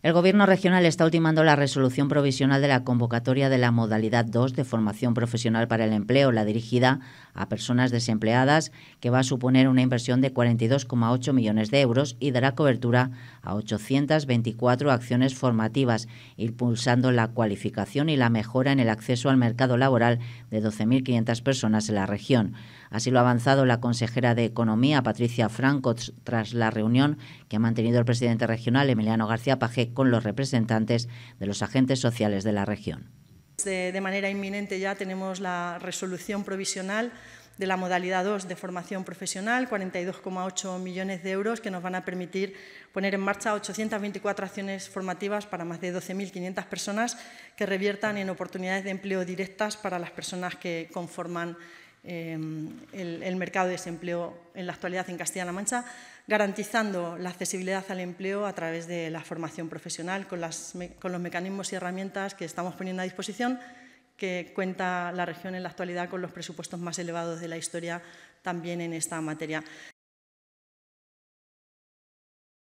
El Gobierno regional está ultimando la resolución provisional de la convocatoria de la modalidad 2 de formación profesional para el empleo, la dirigida a personas desempleadas, que va a suponer una inversión de 42,8 millones de euros y dará cobertura a 824 acciones formativas, impulsando la cualificación y la mejora en el acceso al mercado laboral de 12.500 personas en la región. Así lo ha avanzado la consejera de Economía, Patricia Franco, tras la reunión que ha mantenido el presidente regional, Emiliano García Pajé, con los representantes de los agentes sociales de la región. De, de manera inminente ya tenemos la resolución provisional de la modalidad 2 de formación profesional, 42,8 millones de euros que nos van a permitir poner en marcha 824 acciones formativas para más de 12.500 personas que reviertan en oportunidades de empleo directas para las personas que conforman Em, el, el, mercado de desempleo en la actualidad en Castilla-La Mancha, garantizando la accesibilidad al empleo a través de la formación profesional con, las, con los mecanismos y herramientas que estamos poniendo a disposición que cuenta la región en la actualidad con los presupuestos más elevados de la historia también en esta materia.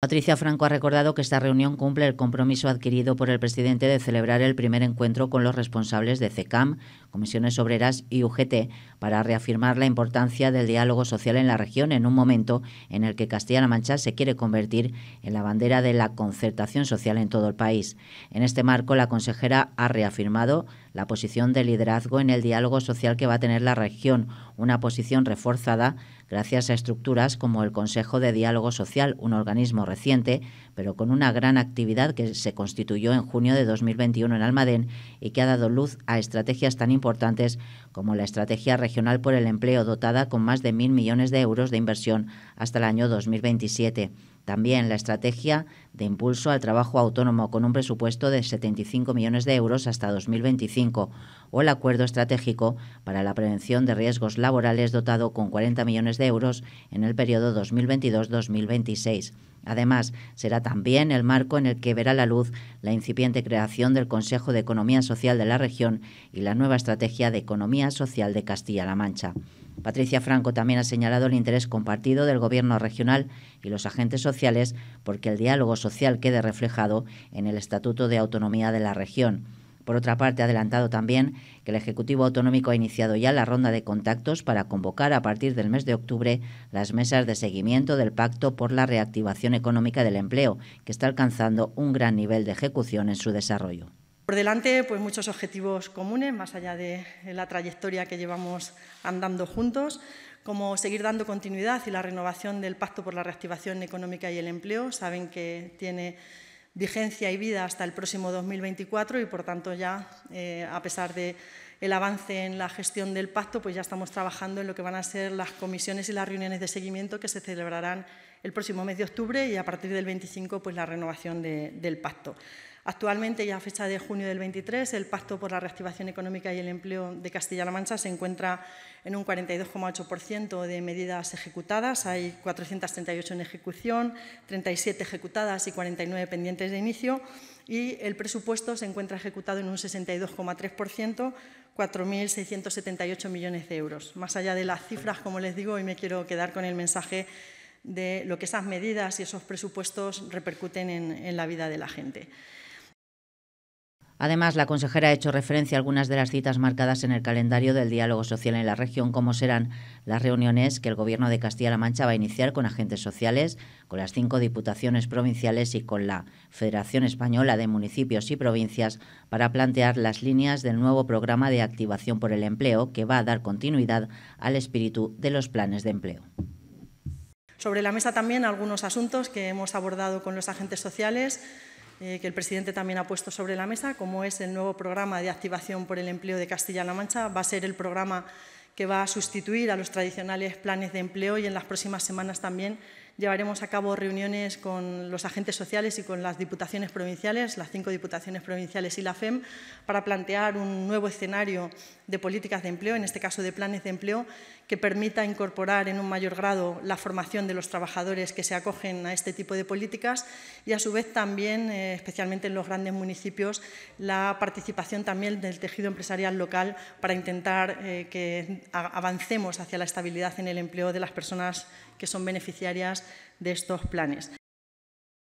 Patricia Franco ha recordado que esta reunión cumple el compromiso adquirido por el presidente de celebrar el primer encuentro con los responsables de CECAM, Comisiones Obreras y UGT para reafirmar la importancia del diálogo social en la región en un momento en el que Castilla-La Mancha se quiere convertir en la bandera de la concertación social en todo el país. En este marco, la consejera ha reafirmado la posición de liderazgo en el diálogo social que va a tener la región, una posición reforzada gracias a estructuras como el Consejo de Diálogo Social, un organismo reciente, pero con una gran actividad que se constituyó en junio de 2021 en Almadén y que ha dado luz a estrategias tan importantes como la Estrategia Regional por el Empleo, dotada con más de mil millones de euros de inversión hasta el año 2027 también la estrategia de impulso al trabajo autónomo con un presupuesto de 75 millones de euros hasta 2025 o el acuerdo estratégico para la prevención de riesgos laborales dotado con 40 millones de euros en el periodo 2022-2026. Además, será también el marco en el que verá la luz la incipiente creación del Consejo de Economía Social de la región y la nueva estrategia de Economía Social de Castilla-La Mancha. Patricia Franco también ha señalado el interés compartido del Gobierno regional y los agentes sociales porque el diálogo social quede reflejado en el Estatuto de Autonomía de la región. Por otra parte, ha adelantado también que el Ejecutivo Autonómico ha iniciado ya la ronda de contactos para convocar a partir del mes de octubre las mesas de seguimiento del Pacto por la Reactivación Económica del Empleo, que está alcanzando un gran nivel de ejecución en su desarrollo. Por delante, pues muchos objetivos comunes, más allá de la trayectoria que llevamos andando juntos, como seguir dando continuidad y la renovación del Pacto por la Reactivación Económica y el Empleo. Saben que tiene vigencia y vida hasta el próximo 2024 y, por tanto, ya, eh, a pesar de el avance en la gestión del pacto, pues ya estamos trabajando en lo que van a ser las comisiones y las reuniones de seguimiento que se celebrarán el próximo mes de octubre y a partir del 25 pues la renovación del pacto. Actualmente, ya a fecha de junio del 23, el Pacto por la Reactivación Económica y el Empleo de Castilla-La Mancha se encuentra en un 42,8% de medidas ejecutadas. Hay 438 en ejecución, 37 ejecutadas y 49 pendientes de inicio. Y el presupuesto se encuentra ejecutado en un 62,3%, 4.678 millones de euros. Más allá de las cifras, como les digo, hoy me quiero quedar con el mensaje de lo que esas medidas y esos presupuestos repercuten en la vida de la gente. Además, la consejera ha hecho referencia a algunas de las citas marcadas en el calendario del diálogo social en la región, como serán las reuniones que el Gobierno de Castilla-La Mancha va a iniciar con agentes sociales, con las cinco diputaciones provinciales y con la Federación Española de Municipios y Provincias para plantear las líneas del nuevo programa de activación por el empleo que va a dar continuidad al espíritu de los planes de empleo. Sobre la mesa también algunos asuntos que hemos abordado con los agentes sociales eh, que el presidente también ha puesto sobre la mesa, como es el nuevo programa de activación por el empleo de Castilla-La Mancha. Va a ser el programa que va a sustituir a los tradicionales planes de empleo y en las próximas semanas también Llevaremos a cabo reuniones con los agentes sociales y con las diputaciones provinciales, las cinco diputaciones provinciales y la FEM, para plantear un nuevo escenario de políticas de empleo, en este caso de planes de empleo, que permita incorporar en un mayor grado la formación de los trabajadores que se acogen a este tipo de políticas y, a su vez, también, eh, especialmente en los grandes municipios, la participación también del tejido empresarial local para intentar eh, que avancemos hacia la estabilidad en el empleo de las personas que son beneficiarias de estos planes.